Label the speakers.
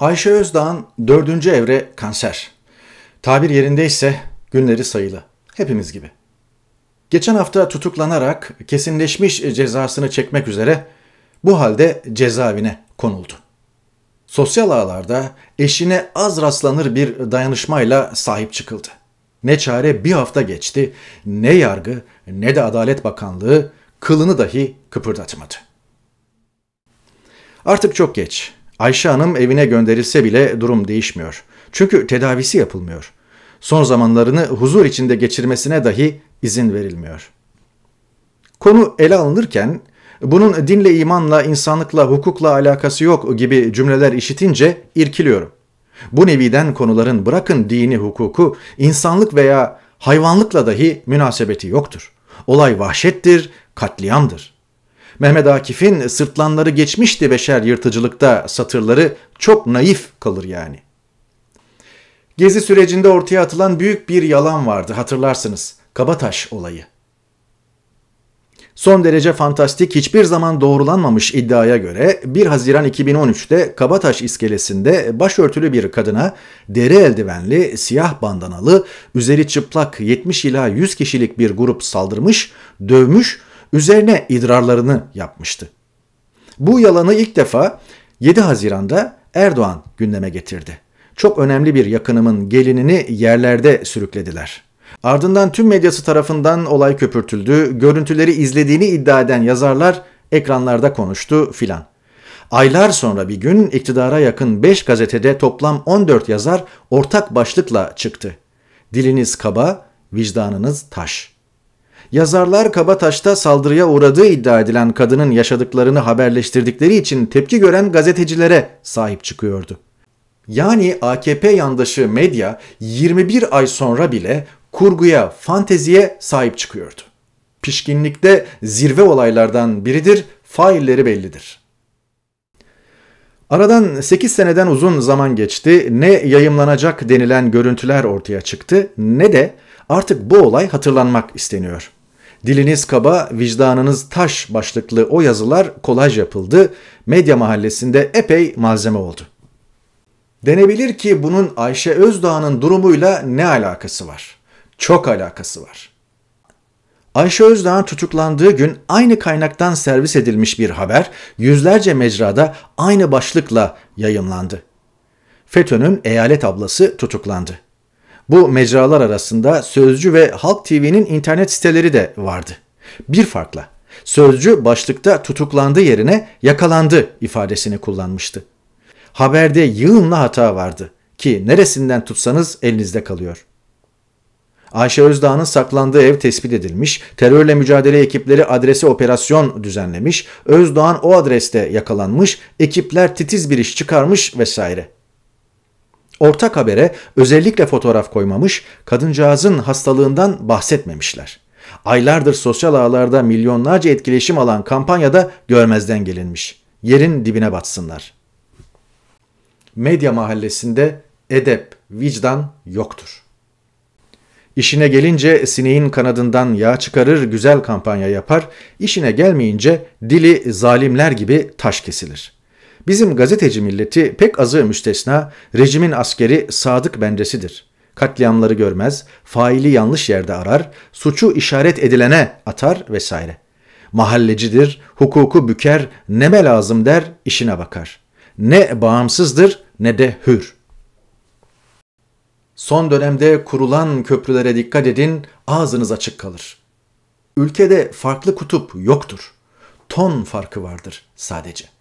Speaker 1: Ayşe Özdağ'ın dördüncü evre kanser. Tabir yerindeyse günleri sayılı. Hepimiz gibi. Geçen hafta tutuklanarak kesinleşmiş cezasını çekmek üzere bu halde cezaevine konuldu. Sosyal ağlarda eşine az rastlanır bir dayanışmayla sahip çıkıldı. Ne çare bir hafta geçti, ne yargı ne de Adalet Bakanlığı kılını dahi kıpırdatmadı. Artık çok geç. Ayşe Hanım evine gönderilse bile durum değişmiyor. Çünkü tedavisi yapılmıyor. Son zamanlarını huzur içinde geçirmesine dahi izin verilmiyor. Konu ele alınırken bunun dinle imanla, insanlıkla, hukukla alakası yok gibi cümleler işitince irkiliyorum. Bu neviden konuların bırakın dini, hukuku, insanlık veya hayvanlıkla dahi münasebeti yoktur. Olay vahşettir, katliamdır.'' Mehmet Akif'in sırtlanları geçmişti beşer yırtıcılıkta satırları çok naif kalır yani. Gezi sürecinde ortaya atılan büyük bir yalan vardı hatırlarsınız. Kabataş olayı. Son derece fantastik hiçbir zaman doğrulanmamış iddiaya göre 1 Haziran 2013'te Kabataş iskelesinde başörtülü bir kadına deri eldivenli, siyah bandanalı, üzeri çıplak 70 ila 100 kişilik bir grup saldırmış, dövmüş üzerine idrarlarını yapmıştı. Bu yalanı ilk defa 7 Haziran'da Erdoğan gündeme getirdi. Çok önemli bir yakınımın gelinini yerlerde sürüklediler. Ardından tüm medyası tarafından olay köpürtüldü, görüntüleri izlediğini iddia eden yazarlar ekranlarda konuştu filan. Aylar sonra bir gün iktidara yakın 5 gazetede toplam 14 yazar ortak başlıkla çıktı. Diliniz kaba, vicdanınız taş.'' Yazarlar Kabataş'ta saldırıya uğradığı iddia edilen kadının yaşadıklarını haberleştirdikleri için tepki gören gazetecilere sahip çıkıyordu. Yani AKP yandaşı medya 21 ay sonra bile kurguya, fanteziye sahip çıkıyordu. Pişkinlikte zirve olaylardan biridir, failleri bellidir. Aradan 8 seneden uzun zaman geçti. Ne yayımlanacak denilen görüntüler ortaya çıktı ne de artık bu olay hatırlanmak isteniyor. Diliniz kaba, vicdanınız taş başlıklı o yazılar kolaj yapıldı. Medya mahallesinde epey malzeme oldu. Denebilir ki bunun Ayşe Özdağ'ın durumuyla ne alakası var? Çok alakası var. Ayşe Özdağ tutuklandığı gün aynı kaynaktan servis edilmiş bir haber yüzlerce mecrada aynı başlıkla yayımlandı. FETÖ'nün eyalet ablası tutuklandı. Bu mecralar arasında Sözcü ve Halk TV'nin internet siteleri de vardı. Bir farkla Sözcü başlıkta tutuklandı yerine yakalandı ifadesini kullanmıştı. Haberde yığınla hata vardı ki neresinden tutsanız elinizde kalıyor. Ayşe Özdağ'ın saklandığı ev tespit edilmiş, terörle mücadele ekipleri adrese operasyon düzenlemiş, Özdağ o adreste yakalanmış, ekipler titiz bir iş çıkarmış vesaire. Ortak habere özellikle fotoğraf koymamış, kadıncağızın hastalığından bahsetmemişler. Aylardır sosyal ağlarda milyonlarca etkileşim alan kampanyada görmezden gelinmiş. Yerin dibine batsınlar. Medya mahallesinde edep, vicdan yoktur. İşine gelince sineğin kanadından yağ çıkarır, güzel kampanya yapar, işine gelmeyince dili zalimler gibi taş kesilir.'' Bizim gazeteci milleti pek azı müstesna rejimin askeri sadık bendesidir. Katliamları görmez, faili yanlış yerde arar, suçu işaret edilene atar vesaire. Mahallecidir, hukuku büker, neme lazım der, işine bakar. Ne bağımsızdır ne de hür. Son dönemde kurulan köprülere dikkat edin, ağzınız açık kalır. Ülkede farklı kutup yoktur. Ton farkı vardır sadece.